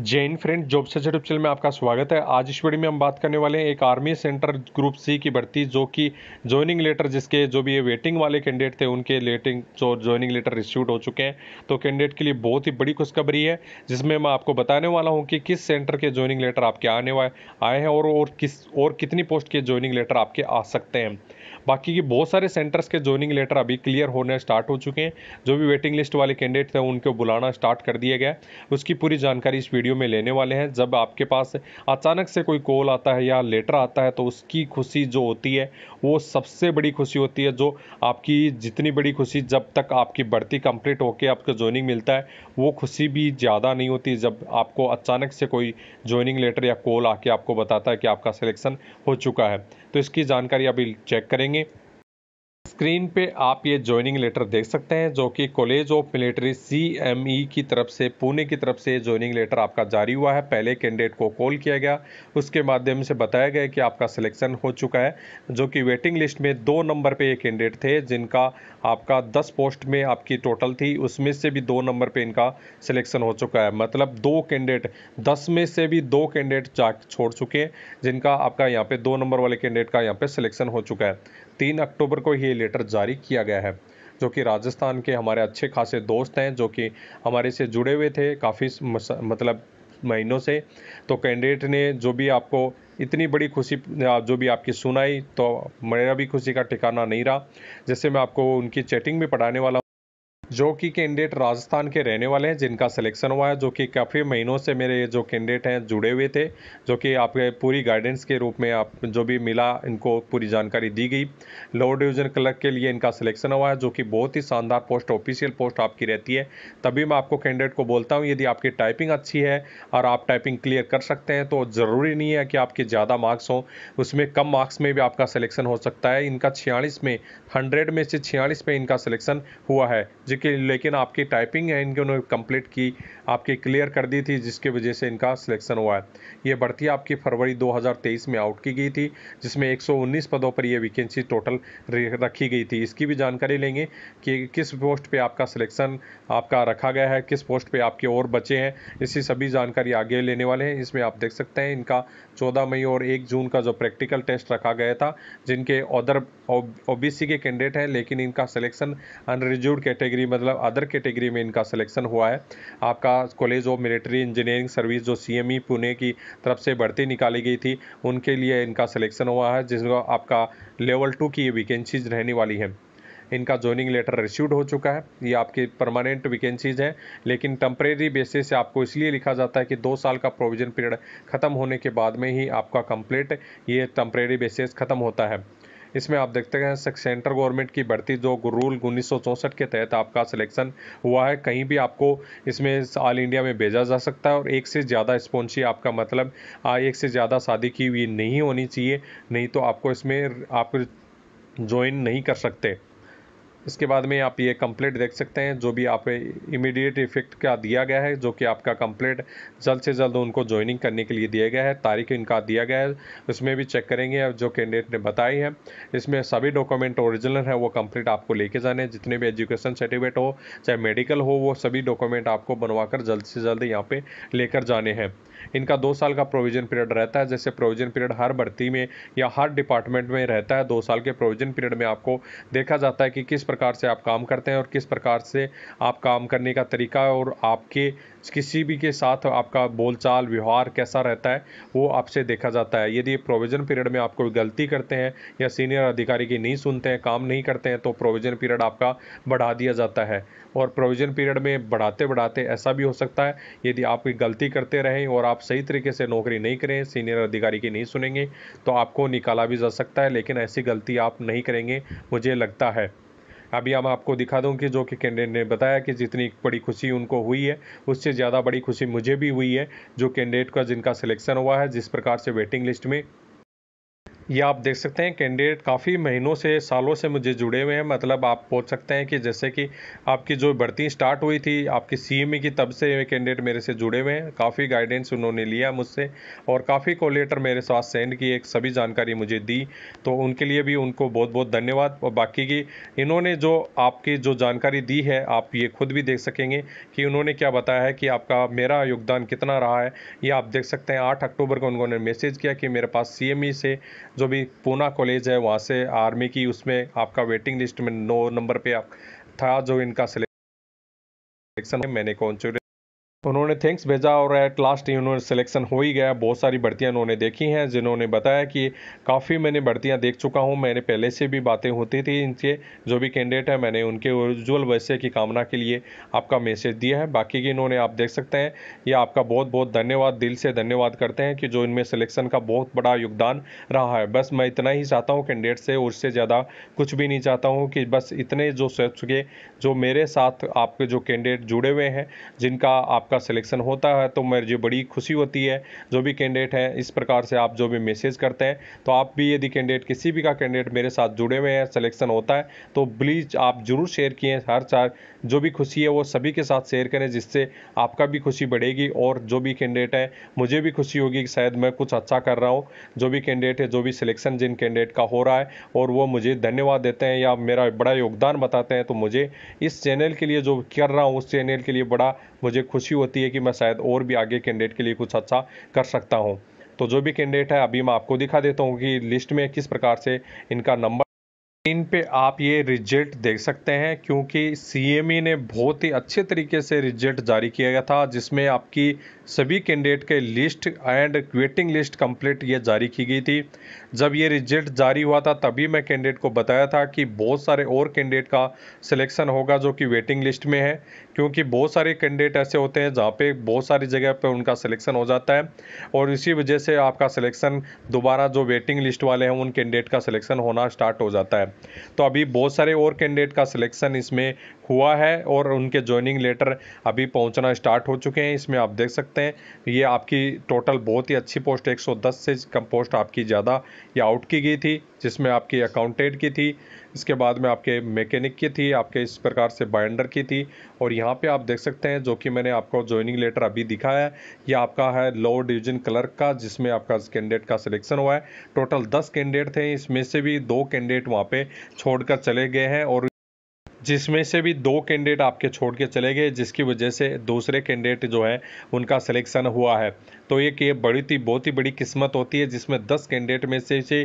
Jain friend job search YouTube channel में आपका स्वागत है आज इस वीडियो में हम बात करने वाले हैं एक आर्मी सेंटर ग्रुप सी की भर्ती जो कि ज्वाइनिंग लेटर जिसके जो भी ये वेटिंग वाले कैंडिडेट थे उनके लेटिंग जो ज्वाइनिंग लेटर रिसीव हो चुके हैं तो कैंडिडेट के लिए बहुत ही बड़ी खुशखबरी है जिसमें मैं आपको बताने वाला हूँ कि किस सेंटर के ज्वाइनिंग लेटर आपके आने वाले आए हैं और, और किस और कितनी पोस्ट के ज्वाइनिंग लेटर आपके आ सकते हैं बाकी के बहुत सारे सेंटर्स के ज्वाइनिंग लेटर अभी क्लियर होने स्टार्ट हो चुके हैं जो भी वेटिंग लिस्ट वाले कैंडिडेट थे उनको बुलाना स्टार्ट कर दिया गया उसकी पूरी जानकारी इस वीडियो वीडियो में लेने वाले हैं जब आपके पास अचानक से कोई कॉल आता है या लेटर आता है तो उसकी खुशी जो होती है वो सबसे बड़ी खुशी होती है जो आपकी जितनी बड़ी खुशी जब तक आपकी भर्ती कंप्लीट होकर आपको ज्वाइनिंग मिलता है वो खुशी भी ज़्यादा नहीं होती जब आपको अचानक से कोई ज्वाइनिंग लेटर या कॉल आके आपको बताता है कि आपका सिलेक्शन हो चुका है तो इसकी जानकारी अभी चेक करेंगे स्क्रीन पे आप ये ज्वाइनिंग लेटर देख सकते हैं जो कि college of military C M E की तरफ से पुणे की तरफ से ज्वाइनिंग लेटर आपका जारी हुआ है पहले कैंडिडेट को कॉल किया गया उसके माध्यम से बताया गया कि आपका सिलेक्शन हो चुका है जो कि वेटिंग लिस्ट में दो नंबर पे ये कैंडिडेट थे जिनका आपका दस पोस्ट में आपकी टोटल थी उसमें से भी दो नंबर पर इनका सिलेक्शन हो चुका है मतलब दो कैंडिडेट दस में से भी दो कैंडिडेट जा छोड़ चुके हैं जिनका आपका यहाँ पर दो नंबर वाले कैंडिडेट का यहाँ पर सिलेक्शन हो चुका है तीन अक्टूबर को ये लेटर जारी किया गया है जो कि राजस्थान के हमारे अच्छे खासे दोस्त हैं जो कि हमारे से जुड़े हुए थे काफ़ी मतलब महीनों से तो कैंडिडेट ने जो भी आपको इतनी बड़ी खुशी जो भी आपकी सुनाई तो मेरा भी खुशी का ठिकाना नहीं रहा जैसे मैं आपको उनकी चैटिंग भी पढ़ाने वाला जो कि कैंडिडेट राजस्थान के रहने वाले हैं जिनका सिलेक्शन हुआ है जो कि काफ़ी महीनों से मेरे जो कैंडिडेट हैं जुड़े हुए थे जो कि आपके पूरी गाइडेंस के रूप में आप जो भी मिला इनको पूरी जानकारी दी गई लोअर डिवीजन क्लर्क के लिए इनका सिलेक्शन हुआ है जो कि बहुत ही शानदार पोस्ट ऑफिशियल पोस्ट आपकी रहती है तभी मैं आपको कैंडिडेट को बोलता हूँ यदि आपकी टाइपिंग अच्छी है और आप टाइपिंग क्लियर कर सकते हैं तो ज़रूरी नहीं है कि आपके ज़्यादा मार्क्स हों उसमें कम मार्क्स में भी आपका सिलेक्शन हो सकता है इनका छियालीस में हंड्रेड में से छियालीस में इनका सिलेक्शन हुआ है जी लेकिन आपकी टाइपिंग है इनके उन्होंने कंप्लीट की आपकी क्लियर कर दी थी जिसके वजह से इनका सिलेक्शन हुआ है ये भर्ती आपकी फरवरी 2023 में आउट की गई थी जिसमें 119 पदों पर यह वैकेंसी टोटल रखी गई थी इसकी भी जानकारी लेंगे कि किस पोस्ट पे आपका सिलेक्शन आपका रखा गया है किस पोस्ट पे आपके और बचे हैं इसी सभी जानकारी आगे लेने वाले हैं इसमें आप देख सकते हैं इनका चौदह मई और एक जून का जो प्रैक्टिकल टेस्ट रखा गया था जिनके अदर ओबीसी के कैंडिडेट हैं लेकिन इनका सिलेक्शन अनरिज्यूड कैटेगरी मतलब अदर कैटेगरी में इनका सिलेक्शन हुआ है आपका college of military engineering service जो सी पुणे e की तरफ से भर्ती निकाली गई थी उनके लिए इनका सिलेक्शन हुआ है जिसका आपका लेवल टू की वैकेंसीज रहने वाली है इनका ज्वाइनिंग लेटर इश्यूड हो चुका है ये आपके परमानेंट वैकेंसीज हैं लेकिन टम्परेरी बेसिस से आपको इसलिए लिखा जाता है कि दो साल का प्रोविज़न पीरियड ख़त्म होने के बाद में ही आपका कंप्लीट ये टम्परेरी बेसिस ख़त्म होता है इसमें आप देखते हैं सेंट्रल गवर्नमेंट की भर्ती जो रूल उन्नीस के तहत आपका सिलेक्शन हुआ है कहीं भी आपको इसमें ऑल इंडिया में भेजा जा सकता है और एक से ज़्यादा स्पॉन्सी आपका मतलब एक से ज़्यादा शादी की हुई नहीं होनी चाहिए नहीं तो आपको इसमें आप ज्वाइन नहीं कर सकते इसके बाद में आप ये कंप्लेट देख सकते हैं जो भी आप इमीडिएट इफेक्ट का दिया गया है जो कि आपका कंप्लेट जल्द से जल्द उनको ज्वाइनिंग करने के लिए दिया गया है तारीख इनका दिया गया है उसमें भी चेक करेंगे जो कैंडिडेट ने बताई है इसमें सभी डॉक्यूमेंट ओरिजिनल है वो कंप्लीट आपको लेके जाने जितने भी एजुकेशन सर्टिफिकेट हो चाहे मेडिकल हो वो सभी डॉक्यूमेंट आपको बनवा जल्द से जल्द यहाँ पर लेकर जाने हैं इनका दो साल का प्रोविजन पीरियड रहता है जैसे प्रोविजन पीरियड हर भर्ती में या हर डिपार्टमेंट में रहता है दो साल के प्रोविजन पीरियड में आपको देखा जाता है कि किस प्रकार से आप काम करते हैं और किस प्रकार से आप काम करने का तरीका और आपके किसी भी के साथ आपका बोलचाल व्यवहार कैसा रहता है वो आपसे देखा जाता है यदि प्रोविज़न पीरियड में आप कोई गलती करते हैं या सीनियर अधिकारी की नहीं सुनते हैं काम नहीं करते हैं तो प्रोविज़न पीरियड आपका बढ़ा दिया जाता है और प्रोविज़न पीरियड में बढ़ाते बढ़ाते ऐसा भी हो सकता है यदि आप गलती करते रहें और आप सही तरीके से नौकरी नहीं करें सीनियर अधिकारी की नहीं सुनेंगे तो आपको निकाला भी जा सकता है लेकिन ऐसी गलती आप नहीं करेंगे मुझे लगता है अभी हम आपको दिखा दूँ कि जो कि कैंडिडेट ने बताया कि जितनी बड़ी खुशी उनको हुई है उससे ज़्यादा बड़ी खुशी मुझे भी हुई है जो कैंडिडेट का जिनका सिलेक्शन हुआ है जिस प्रकार से वेटिंग लिस्ट में ये आप देख सकते हैं कैंडिडेट काफ़ी महीनों से सालों से मुझे जुड़े हुए हैं मतलब आप पूछ सकते हैं कि जैसे कि आपकी जो भर्ती स्टार्ट हुई थी आपकी सी e की तब से ये कैंडिडेट मेरे से जुड़े हुए हैं काफ़ी गाइडेंस उन्होंने लिया मुझसे और काफ़ी कॉलेटर मेरे साथ सेंड की एक सभी जानकारी मुझे दी तो उनके लिए भी उनको बहुत बहुत धन्यवाद और बाकी की इन्होंने जो आपकी जो जानकारी दी है आप ये खुद भी देख सकेंगे कि उन्होंने क्या बताया है कि आपका मेरा योगदान कितना रहा है ये आप देख सकते हैं आठ अक्टूबर को उन्होंने मैसेज किया कि मेरे पास सी e से जो भी पूना कॉलेज है वहाँ से आर्मी की उसमें आपका वेटिंग लिस्ट में नौ नंबर पे आप था जो इनका सिलेक्शन मैंने कॉन्चुर तो उन्होंने थैंक्स भेजा और एट लास्ट उन्होंने सिलेक्शन हो ही गया बहुत सारी भर्तियाँ उन्होंने देखी हैं जिन्होंने बताया कि काफ़ी मैंने भर्तियाँ देख चुका हूँ मैंने पहले से भी बातें होती थी इनके जो भी कैंडिडेट हैं मैंने उनके उज्ज्वल भविष्य की कामना के लिए आपका मैसेज दिया है बाकी की इन्होंने आप देख सकते हैं ये आपका बहुत बहुत धन्यवाद दिल से धन्यवाद करते हैं कि जो इनमें सिलेक्शन का बहुत बड़ा योगदान रहा है बस मैं इतना ही चाहता हूँ कैंडिडेट से उससे ज़्यादा कुछ भी नहीं चाहता हूँ कि बस इतने जो सोच चुके जो मेरे साथ आपके जो कैंडिडेट जुड़े हुए हैं जिनका आपका आपका सिलेक्शन होता है तो मुझे बड़ी खुशी होती है जो भी कैंडिडेट हैं इस प्रकार से आप जो भी मैसेज करते हैं तो आप भी यदि कैंडिडेट किसी भी का कैंडिडेट मेरे साथ जुड़े हुए हैं सिलेक्शन होता है तो प्लीज़ आप ज़रूर शेयर किए हर चार जो भी खुशी है वो सभी के साथ शेयर करें जिससे आपका भी खुशी बढ़ेगी और जो भी कैंडिडेट है मुझे भी खुशी होगी कि शायद मैं कुछ अच्छा कर रहा हूँ जो भी कैंडिडेट है जो भी सिलेक्शन जिन कैंडिडेट का हो रहा है और वो मुझे धन्यवाद देते हैं या मेरा बड़ा योगदान बताते हैं तो मुझे इस चैनल के लिए जो कर रहा हूँ उस चैनल के लिए बड़ा मुझे खुशी होती है कि मैं शायद और भी आगे कैंडिडेट के लिए कुछ अच्छा कर सकता हूँ तो जो भी कैंडिडेट है अभी मैं आपको दिखा देता हूँ कि लिस्ट में किस प्रकार से इनका नंबर इन पे आप ये रिजल्ट देख सकते हैं क्योंकि सी e ने बहुत ही अच्छे तरीके से रिजल्ट जारी किया गया था जिसमें आपकी सभी कैंडिडेट के list and waiting list complete ये जारी की गई थी जब ये रिजल्ट जारी हुआ था तभी मैं कैंडिडेट को बताया था कि बहुत सारे और कैंडिडेट का सिलेक्शन होगा जो कि वेटिंग लिस्ट में है क्योंकि बहुत सारे कैंडिडेट ऐसे होते हैं जहाँ पे बहुत सारी जगह पे उनका सिलेक्शन हो जाता है और इसी वजह से आपका सिलेक्शन दोबारा जो वेटिंग लिस्ट वाले हैं उन कैंडिडेट का सिलेक्शन होना स्टार्ट हो जाता है तो अभी बहुत सारे और कैंडिडेट का सिलेक्शन इसमें हुआ है और उनके ज्वाइनिंग लेटर अभी पहुँचना स्टार्ट हो चुके हैं इसमें आप देख सकते सकते हैं ये आपकी टोटल बहुत ही अच्छी पोस्ट 110 से कम पोस्ट आपकी ज़्यादा ये आउट की गई थी जिसमें आपकी अकाउंटेंट की थी इसके बाद में आपके मैकेनिक की थी आपके इस प्रकार से बाइंडर की थी और यहाँ पे आप देख सकते हैं जो कि मैंने आपको ज्वाइनिंग लेटर अभी दिखाया है ये आपका है लोअर डिवीजन क्लर्क का जिसमें आपका कैंडिडेट का सिलेक्शन हुआ है टोटल दस कैंडिडेट थे इसमें से भी दो कैंडिडेट वहाँ पर छोड़कर चले गए हैं और जिसमें से भी दो कैंडिडेट आपके छोड़ के चले गए जिसकी वजह से दूसरे कैंडिडेट जो है उनका सिलेक्शन हुआ है तो ये कि बड़ी थी बहुत ही बड़ी किस्मत होती है जिसमें दस कैंडिडेट में से से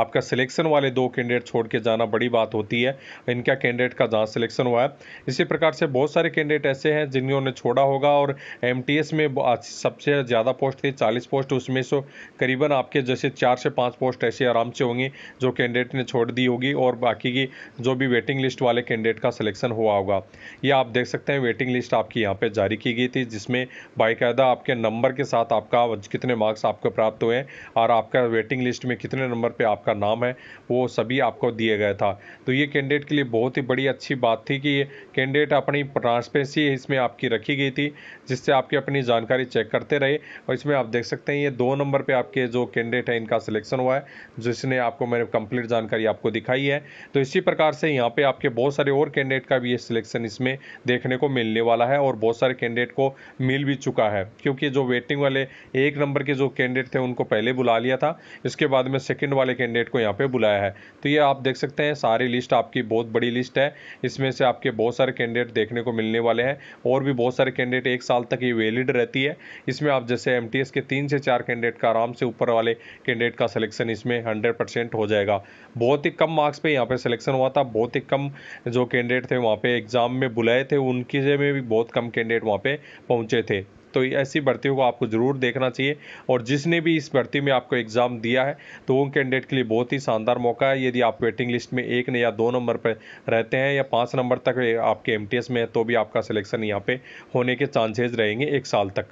आपका सिलेक्शन वाले दो कैंडिडेट छोड़ के जाना बड़ी बात होती है इनका कैंडिडेट का जहाँ सिलेक्शन हुआ है इसी प्रकार से बहुत सारे कैंडिडेट ऐसे हैं जिन्होंने छोड़ा होगा और एम में सबसे ज़्यादा पोस्ट थी चालीस पोस्ट उसमें से करीबन आपके जैसे चार से पाँच पोस्ट ऐसे आराम से होंगी जो कैंडिडेट ने छोड़ दी होगी और बाकी की जो भी वेटिंग लिस्ट वाले कैंडिडेट का सिलेक्शन हुआ होगा ये आप देख सकते हैं वेटिंग लिस्ट आपकी यहाँ पर जारी की गई थी जिसमें बाकायदा आपके नंबर के साथ आप आपका कितने मार्क्स आपको प्राप्त हुए हैं और आपका वेटिंग लिस्ट में कितने नंबर पे आपका नाम है वो सभी आपको दिया गया था तो ये कैंडिडेट के लिए बहुत ही बड़ी अच्छी बात थी कि ये कैंडिडेट अपनी ट्रांसपेरेंसी इसमें आपकी रखी गई थी जिससे आपकी अपनी जानकारी चेक करते रहे और इसमें आप देख सकते हैं ये दो नंबर पर आपके जो कैंडिडेट हैं इनका सिलेक्शन हुआ है जिसने आपको मैंने कंप्लीट जानकारी आपको दिखाई है तो इसी प्रकार से यहाँ पर आपके बहुत सारे और कैंडिडेट का भी ये सिलेक्शन इसमें देखने को मिलने वाला है और बहुत सारे कैंडिडेट को मिल भी चुका है क्योंकि जो वेटिंग वाले एक नंबर के जो कैंडिडेट थे उनको पहले बुला लिया था इसके बाद में सेकेंड वाले कैंडिडेट को यहाँ पर बुलाया है तो ये आप देख सकते हैं सारी लिस्ट आपकी बहुत बड़ी लिस्ट है इसमें से आपके बहुत सारे कैंडिडेट देखने को मिलने वाले हैं और भी बहुत सारे कैंडिडेट एक साल तक ये वैलिड रहती है इसमें आप जैसे एम के तीन से चार कैंडिडेट का आराम से ऊपर वाले कैंडिडेट का सिलेक्शन इसमें हंड्रेड हो जाएगा बहुत ही कम मार्क्स पे यहाँ पे सिलेक्शन हुआ था बहुत ही कम जो कैंडिडेट थे वहाँ पे एग्ज़ाम में बुलाए थे उनकी में भी बहुत कम कैंडिडेट वहाँ पे पहुँचे थे तो ऐसी भर्तियों को आपको ज़रूर देखना चाहिए और जिसने भी इस भर्ती में आपको एग्ज़ाम दिया है तो उन कैंडिडेट के लिए बहुत ही शानदार मौका है यदि आप वेटिंग लिस्ट में एक या दो नंबर पर रहते हैं या पाँच नंबर तक आपके एम में है तो भी आपका सिलेक्शन यहाँ पर होने के चांसेज रहेंगे एक साल तक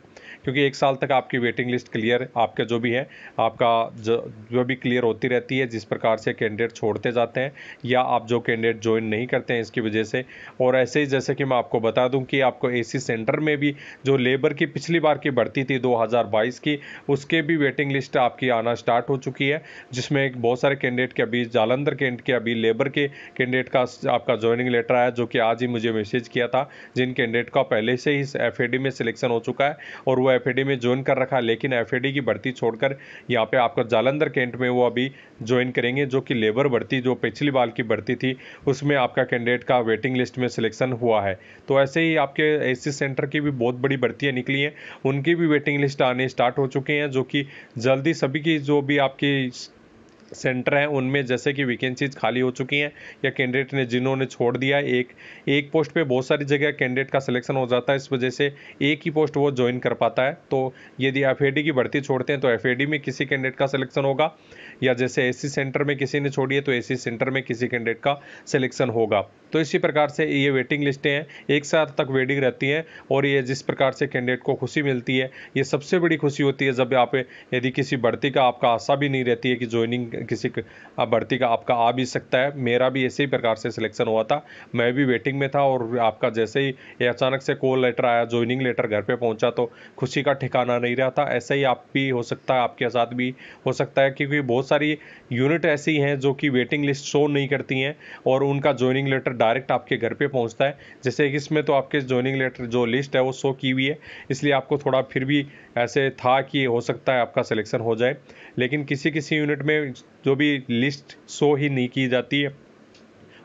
क्योंकि एक साल तक आपकी वेटिंग लिस्ट क्लियर आपका जो भी है आपका जो जो भी क्लियर होती रहती है जिस प्रकार से कैंडिडेट छोड़ते जाते हैं या आप जो कैंडिडेट ज्वाइन नहीं करते हैं इसकी वजह से और ऐसे ही जैसे कि मैं आपको बता दूं कि आपको एसी सेंटर में भी जो लेबर की पिछली बार की बढ़ती थी 2022 की उसके भी वेटिंग लिस्ट आपकी आना स्टार्ट हो चुकी है जिसमें बहुत सारे कैंडिडेट के अभी जालंधर कैंट के अभी लेबर के कैंडिडेट का आपका ज्वाइनिंग लेटर आया जो कि आज ही मुझे मैसेज किया था जिन कैंडिडेट का पहले से ही एफ में सिलेक्शन हो चुका है और वो एफ में ज्वाइन कर रखा है लेकिन एफ की भर्ती छोड़कर यहाँ पे आपका जालंधर कैंट में वो अभी ज्वाइन करेंगे जो कि लेबर भर्ती जो पिछली बार की भर्ती थी उसमें आपका कैंडिडेट का वेटिंग लिस्ट में सिलेक्शन हुआ है तो ऐसे ही आपके एसी सेंटर की भी बहुत बड़ी भर्तियाँ निकली भी हैं उनकी भी वेटिंग लिस्ट आने स्टार्ट हो चुके हैं जो कि जल्दी सभी की जो भी आपके सेंटर हैं उनमें जैसे कि वैकेंसीज खाली हो चुकी हैं या कैंडिडेट ने जिन्होंने छोड़ दिया एक एक पोस्ट पे बहुत सारी जगह कैंडिडेट का सिलेक्शन हो जाता है इस वजह से एक ही पोस्ट वो ज्वाइन कर पाता है तो यदि एफ की भर्ती छोड़ते हैं तो एफ में किसी कैंडिडेट का सिलेक्शन होगा या जैसे ए सेंटर में किसी ने छोड़ी है तो ए सेंटर में किसी कैंडिडेट का सिलेक्शन होगा तो इसी प्रकार से ये वेटिंग लिस्टें हैं एक साथ तक वेटिंग रहती हैं और ये जिस प्रकार से कैंडिडेट को खुशी मिलती है ये सबसे बड़ी खुशी होती है जब आप यदि किसी बढ़ती का आपका आशा भी नहीं रहती है कि ज्वाइनिंग किसी बढ़ती का आपका आ भी सकता है मेरा भी ऐसे ही प्रकार से सिलेक्शन हुआ था मैं भी वेटिंग में था और आपका जैसे ही अचानक से कॉल लेटर आया ज्वाइनिंग लेटर घर पर पहुँचा तो खुशी का ठिकाना नहीं रहा था ऐसा ही आप भी हो सकता है आपके साथ भी हो सकता है क्योंकि बहुत सारी यूनिट ऐसी हैं जो कि वेटिंग लिस्ट शो नहीं करती हैं और उनका ज्वाइनिंग लेटर डायरेक्ट आपके घर पे पहुंचता है जैसे कि इसमें तो आपके ज्वाइनिंग लेटर जो लिस्ट है वो शो की हुई है इसलिए आपको थोड़ा फिर भी ऐसे था कि हो सकता है आपका सिलेक्शन हो जाए लेकिन किसी किसी यूनिट में जो भी लिस्ट शो ही नहीं की जाती है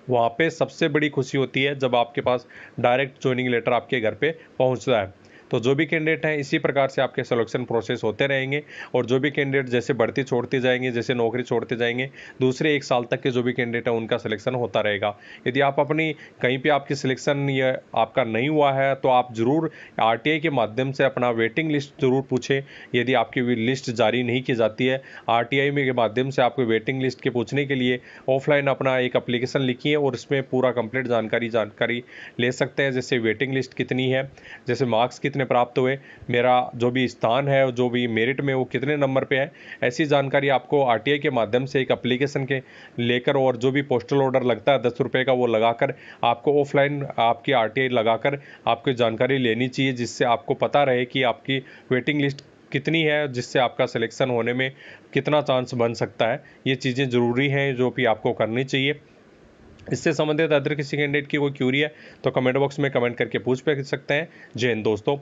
वहाँ पे सबसे बड़ी खुशी होती है जब आपके पास डायरेक्ट ज्वाइनिंग लेटर आपके घर पे पहुँचता है तो जो भी कैंडिडेट हैं इसी प्रकार से आपके सिलेक्शन प्रोसेस होते रहेंगे और जो भी कैंडिडेट जैसे बढ़ती छोड़ते जाएंगे जैसे नौकरी छोड़ते जाएंगे दूसरे एक साल तक के जो भी कैंडिडेट हैं उनका सिलेक्शन होता रहेगा यदि आप अपनी कहीं पर आपकी सिलेक्शन या आपका नहीं हुआ है तो आप ज़रूर आर के माध्यम से अपना वेटिंग लिस्ट ज़रूर पूछें यदि आपकी लिस्ट जारी नहीं की जाती है आर में के माध्यम से आपको वेटिंग लिस्ट के पूछने के लिए ऑफलाइन अपना एक अप्लीकेशन लिखिए और इसमें पूरा कंप्लीट जानकारी जानकारी ले सकते हैं जैसे वेटिंग लिस्ट कितनी है जैसे मार्क्स कितने में प्राप्त हुए मेरा जो भी स्थान है जो भी मेरिट में वो कितने नंबर पे है ऐसी जानकारी आपको आर के माध्यम से एक अप्लीकेशन के लेकर और जो भी पोस्टल ऑर्डर लगता है दस रुपये का वो लगाकर आपको ऑफलाइन आपकी आर लगाकर आपकी जानकारी लेनी चाहिए जिससे आपको पता रहे कि आपकी वेटिंग लिस्ट कितनी है जिससे आपका सिलेक्शन होने में कितना चांस बन सकता है ये चीज़ें ज़रूरी हैं जो कि आपको करनी चाहिए इससे संबंधित अदर किसी कैंडिडेट की कोई क्यूरी है तो कमेंट बॉक्स में कमेंट करके पूछ सकते हैं जय हिंद दोस्तों